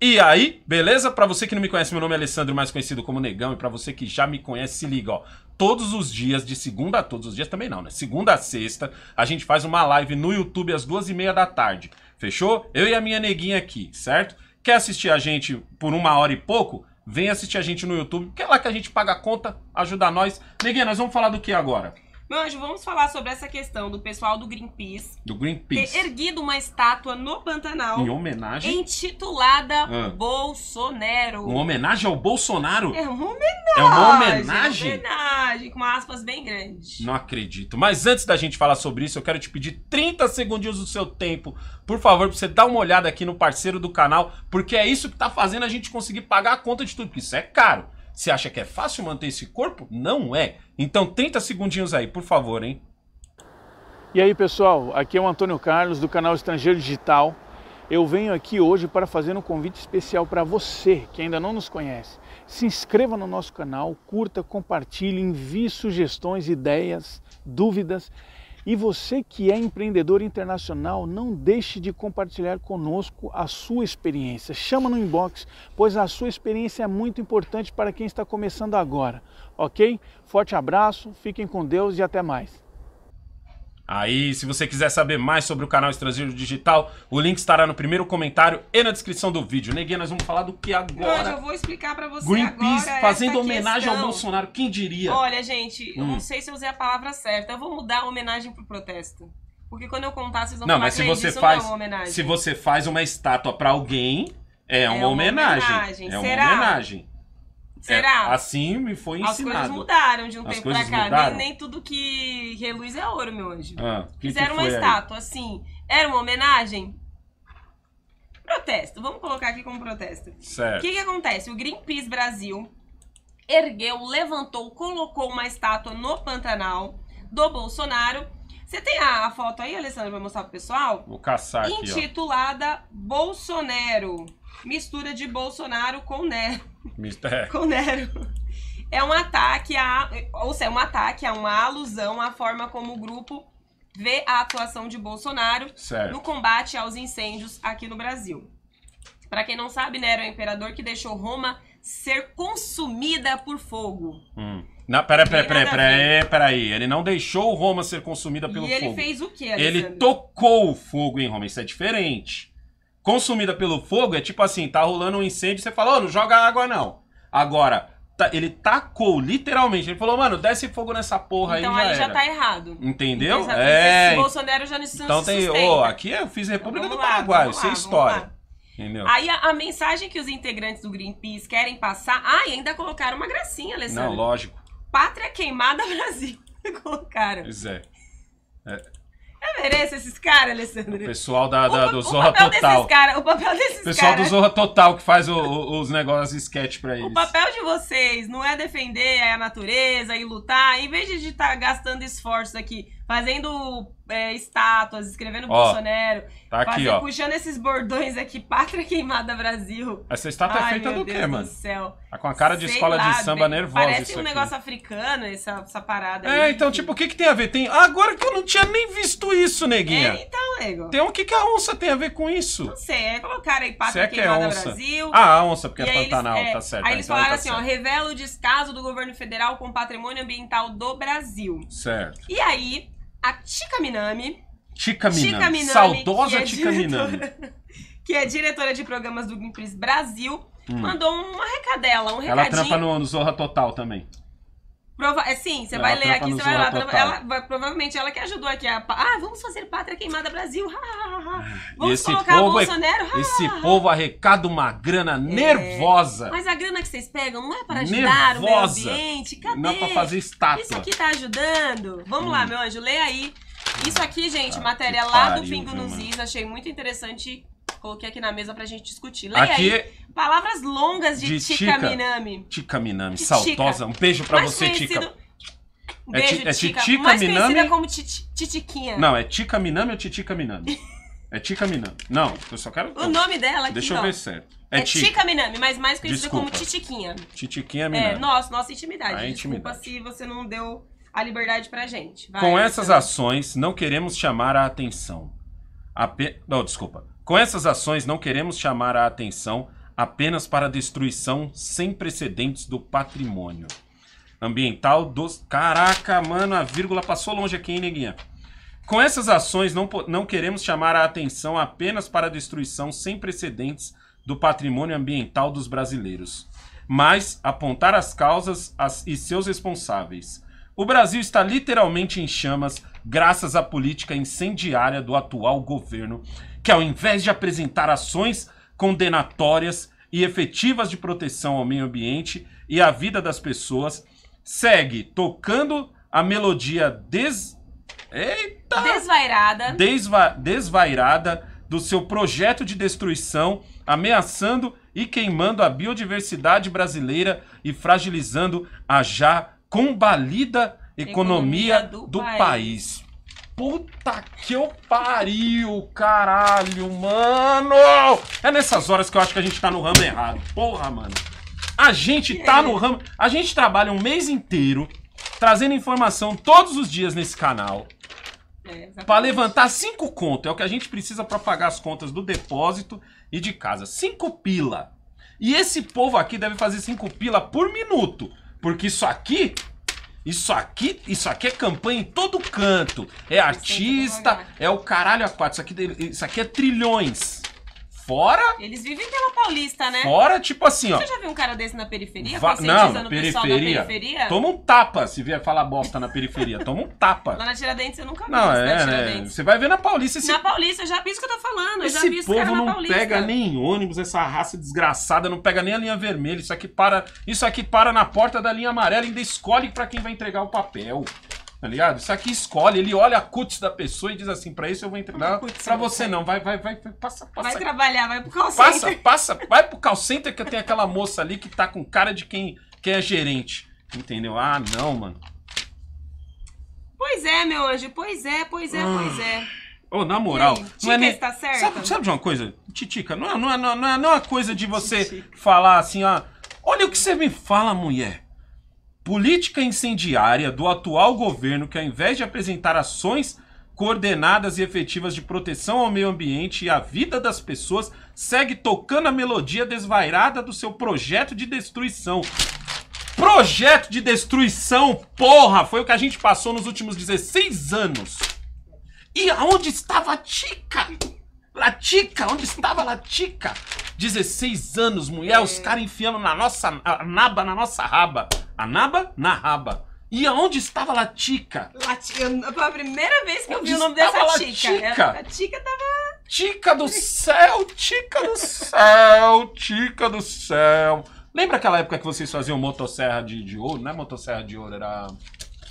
E aí, beleza? Para você que não me conhece, meu nome é Alessandro, mais conhecido como Negão, e para você que já me conhece, se liga, ó. Todos os dias, de segunda a todos os dias também não, né? Segunda a sexta, a gente faz uma live no YouTube às duas e meia da tarde. Fechou? Eu e a minha neguinha aqui, certo? Quer assistir a gente por uma hora e pouco? Vem assistir a gente no YouTube, que é lá que a gente paga a conta, ajuda nós. Neguinha, nós vamos falar do que agora? Meu anjo, vamos falar sobre essa questão do pessoal do Greenpeace. Do Greenpeace. Ter erguido uma estátua no Pantanal. Em homenagem. Intitulada ah. Bolsonaro. Uma homenagem ao Bolsonaro? É uma homenagem. É uma homenagem? É uma homenagem, com aspas bem grandes. Não acredito. Mas antes da gente falar sobre isso, eu quero te pedir 30 segundinhos do seu tempo, por favor, pra você dar uma olhada aqui no parceiro do canal, porque é isso que tá fazendo a gente conseguir pagar a conta de tudo, porque isso é caro. Você acha que é fácil manter esse corpo? Não é. Então 30 segundinhos aí, por favor, hein? E aí, pessoal? Aqui é o Antônio Carlos do canal Estrangeiro Digital. Eu venho aqui hoje para fazer um convite especial para você que ainda não nos conhece. Se inscreva no nosso canal, curta, compartilhe, envie sugestões, ideias, dúvidas e você que é empreendedor internacional, não deixe de compartilhar conosco a sua experiência. Chama no inbox, pois a sua experiência é muito importante para quem está começando agora, ok? Forte abraço, fiquem com Deus e até mais. Aí, se você quiser saber mais sobre o canal Estrangeiro Digital, o link estará no primeiro comentário e na descrição do vídeo. Neguinha, nós vamos falar do que agora? Hoje eu vou explicar para você Greenpeace agora fazendo homenagem questão. ao Bolsonaro, quem diria? Olha, gente, hum. eu não sei se eu usei a palavra certa. Eu vou mudar a homenagem pro protesto. Porque quando eu contar, vocês vão não, falar mas se você isso, faz, não é homenagem. Se você faz uma estátua para alguém, é, é uma, uma, homenagem. homenagem. É Será? uma homenagem. É, Será? É, assim me foi ensinado. As coisas mudaram de um As tempo pra cá. Nem, nem tudo que reluz é ouro, meu anjo. Ah, que Fizeram que uma estátua, assim. Era uma homenagem? Protesto. Vamos colocar aqui como protesto. Certo. O que, que acontece? O Greenpeace Brasil ergueu, levantou, colocou uma estátua no Pantanal do Bolsonaro. Você tem a, a foto aí, Alessandra, pra mostrar pro pessoal? Vou caçar aqui, Intitulada ó. Bolsonaro mistura de Bolsonaro com Nero. Mistério. Com Nero. É um ataque a. Ou seja, é um ataque a é uma alusão à forma como o grupo vê a atuação de Bolsonaro certo. no combate aos incêndios aqui no Brasil. Para quem não sabe, Nero é o imperador que deixou Roma ser consumida por fogo. Hum. Não, pera, pera, pera, pera, é, aí. Ele não deixou Roma ser consumida pelo e fogo. E ele fez o quê, Alexandre? Ele tocou o fogo em Roma. Isso é diferente consumida pelo fogo é tipo assim, tá rolando um incêndio, você fala, oh, não joga água não. Agora, tá, ele tacou literalmente, ele falou, mano, desce fogo nessa porra então, aí Então aí já, já tá errado. Entendeu? Então, é. Esse Bolsonaro já não Então tem, ô, oh, aqui é, eu fiz República então, do Paraguai, isso é história. Entendeu? Aí a, a, mensagem que os integrantes do Greenpeace querem passar, ah, e ainda colocaram uma gracinha, Alessandro. Não, lógico. Pátria queimada Brasil. colocaram. Pois é. É, mereço esses caras, Alessandro. O pessoal da, da o, do Zorra o Total. cara, o papel desses caras. O pessoal cara... do Zorra Total que faz o, o, os negócios sketch pra eles. O papel de vocês não é defender a natureza e lutar. Em vez de estar tá gastando esforços aqui fazendo é, estátuas, escrevendo ó, Bolsonaro. Tá aqui, fazer, ó. Puxando esses bordões aqui, Pátria Queimada Brasil. Essa estátua é Ai, é feita do Deus quê, mano? Do céu. Tá com a cara de Sei escola lá, de samba bem, nervosa. Parece um aqui. negócio africano, essa, essa parada é, aí. É, então, que... tipo, o que, que tem a ver? Tem. Agora que eu não tinha nem visto isso, neguinha. É, então, nego. Tem o que, que a onça tem a ver com isso? Não sei, é colocar aí Pátria é que é Queimada é onça? Brasil. Ah, a onça, porque e é Pantanal, eles, tá certo. Aí eles então falaram tá assim, certo. ó, revela o descaso do governo federal com patrimônio ambiental do Brasil. Certo. E aí, a Chika Minami. Chika Minami. Chika Minami Saudosa que é Chika Minami. Que é diretora de programas do Greenpeace Brasil. Hum. Mandou uma recadela, um recadinho. Ela trampa no, no Zorra Total também. Prova é, Sim, você vai ler aqui, você vai lá. Ela, provavelmente ela que ajudou aqui. A, ah, vamos fazer pátria queimada Brasil. Ha, ha, ha. Uhum. Vamos esse colocar é Bolsonaro. É, esse povo arrecada uma grana é. nervosa. Mas a grana que vocês pegam não é para ajudar nervosa. o meio ambiente? Cadê? Não é para fazer estátua. Isso aqui está ajudando. Vamos hum. lá, meu anjo, lê aí. Isso aqui, gente, ah, matéria lá pariu, do Pingo nos Is. Achei muito interessante Coloquei aqui na mesa pra gente discutir. Leia aqui, aí. Palavras longas de, de Tika, Minami. Tica Minami, saudosa. Um beijo pra Mais você, conhecido... É Tica. Um beijo, é, Tica. Titica Mais Minami. conhecida como Titiquinha. Não, é Tica Minami ou Titica Minami? É Tica Minami. Não, eu só quero. O nome dela aqui. Deixa eu ó. ver certo. É, é Tica. Minami, mas mais conhecida como Titiquinha. Titiquinha é, Minami. É, nossa, nossa intimidade. A Desculpa se você não deu a liberdade pra gente. Vai, Com essas ações, não queremos chamar a atenção. Ape... Não, oh, desculpa. Com essas ações, não queremos chamar a atenção apenas para a destruição sem precedentes do patrimônio ambiental dos. Caraca, mano, a vírgula passou longe aqui, hein, neguinha? Com essas ações, não, não queremos chamar a atenção apenas para a destruição sem precedentes do patrimônio ambiental dos brasileiros, mas apontar as causas as, e seus responsáveis o Brasil está literalmente em chamas graças à política incendiária do atual governo, que ao invés de apresentar ações condenatórias e efetivas de proteção ao meio ambiente e à vida das pessoas, segue tocando a melodia des... Eita! desvairada Desva... desvairada do seu projeto de destruição, ameaçando e queimando a biodiversidade brasileira e fragilizando a já combalida economia, economia do, do país. país. Puta que eu pariu, caralho, mano! É nessas horas que eu acho que a gente tá no ramo errado. Porra, mano. A gente tá no ramo. A gente trabalha um mês inteiro trazendo informação todos os dias nesse canal. É, para levantar cinco contas é o que a gente precisa para pagar as contas do depósito e de casa. Cinco pila. E esse povo aqui deve fazer cinco pila por minuto. Porque isso aqui isso aqui, isso aqui é campanha em todo canto. É artista, é o caralho a quatro. Isso aqui, isso aqui é trilhões. Fora. Eles vivem pela Paulista, né? Fora, tipo assim, ó. Você já viu um cara desse na periferia? Va não, na periferia, periferia, Toma um tapa se vier falar bosta na periferia. Toma um tapa. Lá na Tiradentes eu nunca vi não, né, é, é, Você vai ver na Paulista esse. Na Paulista, eu já vi isso que eu tô falando. Esse eu já vi povo cara não pega nem ônibus, essa raça desgraçada, não pega nem a linha vermelha. Isso aqui para, isso aqui para na porta da linha amarela e ainda escolhe para quem vai entregar o papel. Tá ligado? Isso aqui escolhe, ele olha a cutis da pessoa e diz assim, pra isso eu vou entregar. pra você não, vai, vai, vai, passa, passa. Vai trabalhar, vai pro call center. Passa, passa, vai pro call center que tem aquela moça ali que tá com cara de quem, quem é gerente. Entendeu? Ah, não, mano. Pois é, meu anjo, pois é, pois é, ah. pois é. Ô, oh, na moral, aí, não é nem... Tá sabe, sabe de uma coisa? Titica, não é, não é, não é, não é, não é uma coisa de você Titica. falar assim, ó. Olha o que você me fala, mulher política incendiária do atual governo que, ao invés de apresentar ações coordenadas e efetivas de proteção ao meio ambiente e à vida das pessoas, segue tocando a melodia desvairada do seu projeto de destruição. Projeto de destruição, porra! Foi o que a gente passou nos últimos 16 anos. E aonde estava a Tica? Latica, onde estava Latica? 16 anos, mulher, os é. caras enfiando na nossa naba, na nossa raba. Anaba, raba. E aonde estava Latica? Latica, foi a primeira vez que onde eu vi o nome dessa Latica. Tica. A Tica tava... Tica do céu, Tica do céu, Tica do céu. Lembra aquela época que vocês faziam motosserra de, de ouro? Não é motosserra de ouro, era...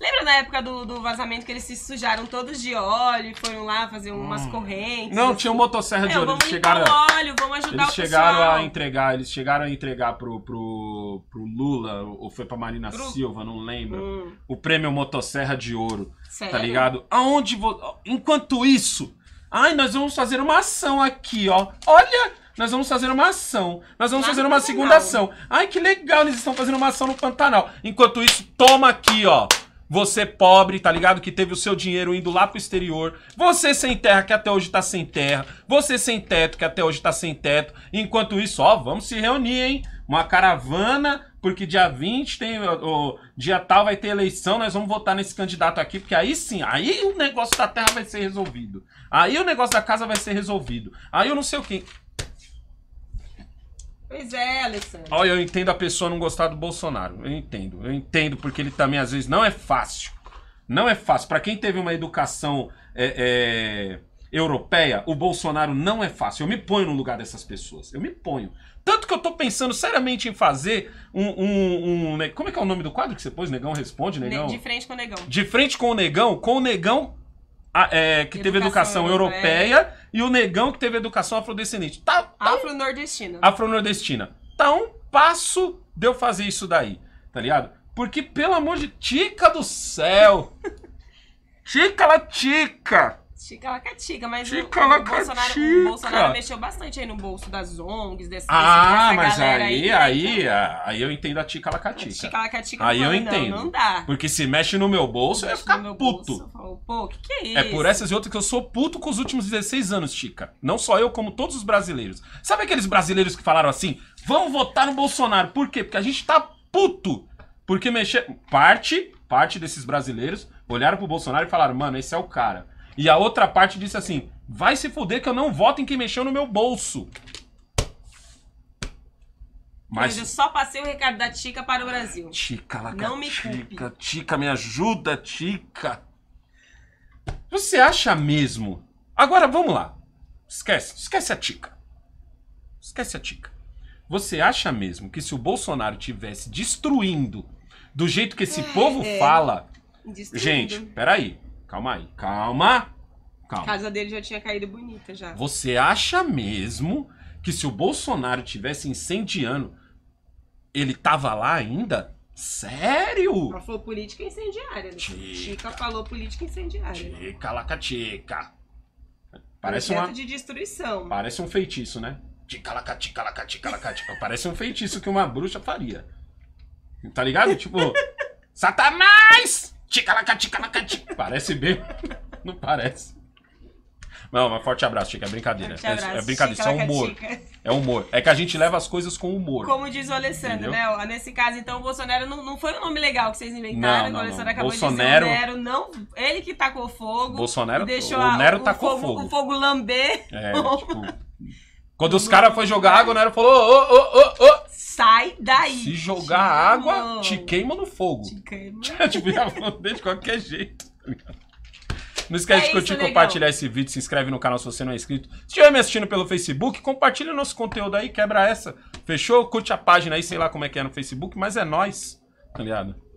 Lembra na época do, do, vazamento que eles se sujaram todos de óleo e foram lá fazer umas hum. correntes? Não, assim. tinha motosserra de é, ouro. Vamos eles chegaram. Óleo, vamos ajudar eles chegaram pessoal. a entregar, eles chegaram a entregar pro, pro pro, Lula, ou foi pra Marina pro... Silva, não lembro. Hum. O prêmio Motosserra de Ouro. Tá Sério? Tá ligado? Aonde Enquanto isso. Ai, nós vamos fazer uma ação aqui, ó. Olha! Nós vamos fazer uma ação. Nós vamos Lá fazer uma segunda ação. Ai, que legal, eles estão fazendo uma ação no Pantanal. Enquanto isso, toma aqui, ó. Você pobre, tá ligado? Que teve o seu dinheiro indo lá pro exterior. Você sem terra, que até hoje tá sem terra. Você sem teto, que até hoje tá sem teto. Enquanto isso, ó, vamos se reunir, hein? uma caravana, porque dia 20 tem. O, dia tal vai ter eleição, nós vamos votar nesse candidato aqui, porque aí sim, aí o negócio da terra vai ser resolvido. Aí o negócio da casa vai ser resolvido. Aí eu não sei o quê. Pois é, Alessandro. Olha, eu entendo a pessoa não gostar do Bolsonaro. Eu entendo. Eu entendo, porque ele também, às vezes, não é fácil. Não é fácil. Para quem teve uma educação é, é, europeia, o Bolsonaro não é fácil. Eu me ponho no lugar dessas pessoas. Eu me ponho. Tanto que eu tô pensando seriamente em fazer um, um, um, Como é que é o nome do quadro que você pôs? Negão Responde, Negão? De frente com o Negão. De frente com o Negão, com o Negão a, é, que educação teve educação europeia, europeia, e o negão que teve educação afrodescendente. Tá, tá Afro-nordestina. Afro-nordestina. Tá um passo de eu fazer isso daí, tá ligado? Porque, pelo amor de tica do céu! tica la tica! Tica lacatiga, mas Tica o, o, Bolsonaro, o Bolsonaro mexeu bastante aí no bolso das ONGs, ah, dessa Ah, mas aí, aí, aí, né? então... aí eu entendo a tica lacatica. Tica lacatica aí eu entendo. Não, não dá. Porque se mexe no meu bolso, eu ia ficar puto. Bolso, falo, Pô, que que é isso? É por essas e outras que eu sou puto com os últimos 16 anos, Tica. Não só eu, como todos os brasileiros. Sabe aqueles brasileiros que falaram assim, vamos votar no Bolsonaro. Por quê? Porque a gente tá puto. Porque mexer... Parte, parte desses brasileiros olharam pro Bolsonaro e falaram, mano, esse é o cara. E a outra parte disse assim: vai se fuder que eu não voto em quem mexeu no meu bolso. Mas... Hoje eu só passei o recado da Tica para o Brasil. Tica, laca, Não me Tica, culpe. Tica, me ajuda, Tica. Você acha mesmo? Agora, vamos lá. Esquece, esquece a Tica. Esquece a Tica. Você acha mesmo que se o Bolsonaro tivesse destruindo do jeito que esse é, povo é. fala... Destruindo. Gente, peraí. Calma aí. Calma. Calma. A casa dele já tinha caído bonita já. Você acha mesmo que se o Bolsonaro tivesse incendiando, ele tava lá ainda? Sério? Ela falou política incendiária. Né? Chica. Chica falou política incendiária. Né? Chica, né? lacatica. Parece um uma... de destruição. Parece um feitiço, né? Tica, lacatica, lacatica, lacatica. Parece um feitiço que uma bruxa faria. Tá ligado? Tipo, Satanás! Tica, ticalaca, tica. Parece bem. Não parece. Não, mas forte abraço, Chica. É brincadeira. é, é, brincadeira, isso é humor. É humor. É que a gente leva as coisas com humor. Como diz o Alessandro, entendeu? né? Nesse caso, então, o Bolsonaro não, não foi um nome legal que vocês inventaram. Não, não, o Alessandro acabou Bolsonaro... de dizer o Nero. Não, ele que tacou fogo. Bolsonaro, deixou o Nero a, o tacou fogo, fogo. O fogo lamber. É, tipo... Quando os caras foram jogar água, o Nero falou: ô, ô, ô, ô sai daí. Se jogar água, te queima no fogo. Te queima. tipo, de qualquer jeito. Tá não esquece é de curtir, compartilhar esse vídeo, se inscreve no canal se você não é inscrito. Se estiver me assistindo pelo Facebook, compartilha o nosso conteúdo aí, quebra essa. Fechou? Curte a página aí, sei lá como é que é no Facebook, mas é nós, tá ligado?